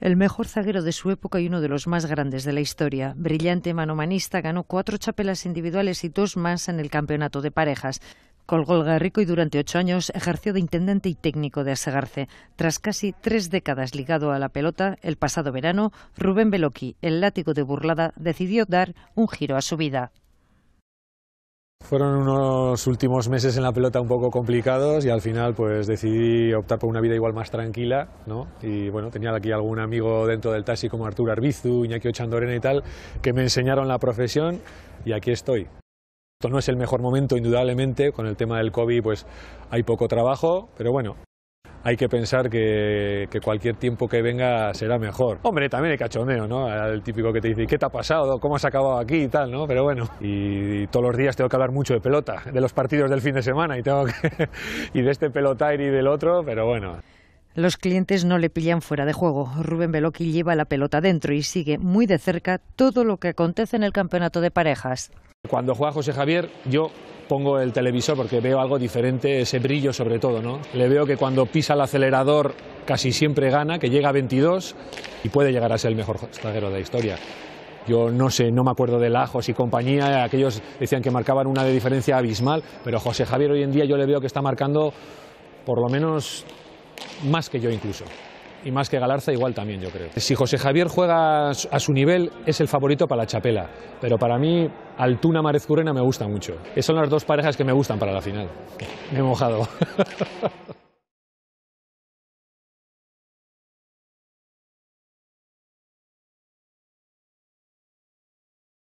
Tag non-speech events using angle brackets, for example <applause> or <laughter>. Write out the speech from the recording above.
El mejor zaguero de su época y uno de los más grandes de la historia. Brillante manomanista, ganó cuatro chapelas individuales y dos más en el campeonato de parejas. Colgó el garrico y durante ocho años ejerció de intendente y técnico de Asegarce. Tras casi tres décadas ligado a la pelota, el pasado verano, Rubén Beloki, el látigo de Burlada, decidió dar un giro a su vida. Fueron unos últimos meses en la pelota un poco complicados y al final pues decidí optar por una vida igual más tranquila, ¿no? Y bueno, tenía aquí algún amigo dentro del taxi como Arturo Arbizu, Iñaki Ochandorena y tal, que me enseñaron la profesión y aquí estoy. Esto no es el mejor momento, indudablemente, con el tema del COVID pues hay poco trabajo, pero bueno, hay que pensar que, cualquier tiempo que venga será mejor. Hombre, también hay cachoneo, ¿no? El típico que te dice, ¿qué te ha pasado? ¿Cómo has acabado aquí? Y tal, ¿no? Pero bueno, y, todos los días tengo que hablar mucho de pelota, de los partidos del fin de semana y, <laughs> de este pelotaire y del otro, pero bueno. Los clientes no le pillan fuera de juego. Rubén Beloki lleva la pelota dentro y sigue muy de cerca todo lo que acontece en el campeonato de parejas. Cuando juega José Javier, yo pongo el televisor porque veo algo diferente, ese brillo sobre todo, ¿no? Le veo que cuando pisa el acelerador casi siempre gana, que llega a 22 y puede llegar a ser el mejor zaguero de la historia. Yo no sé, no me acuerdo de Lajos y compañía, aquellos decían que marcaban una de diferencia abismal, pero José Javier hoy en día yo le veo que está marcando por lo menos más que yo incluso y más que Galarza igual también, yo creo. Si José Javier juega a su nivel, es el favorito para la chapela, pero para mí Altuna Marezcurena me gusta mucho. Esas son las dos parejas que me gustan para la final. Me he mojado. <laughs>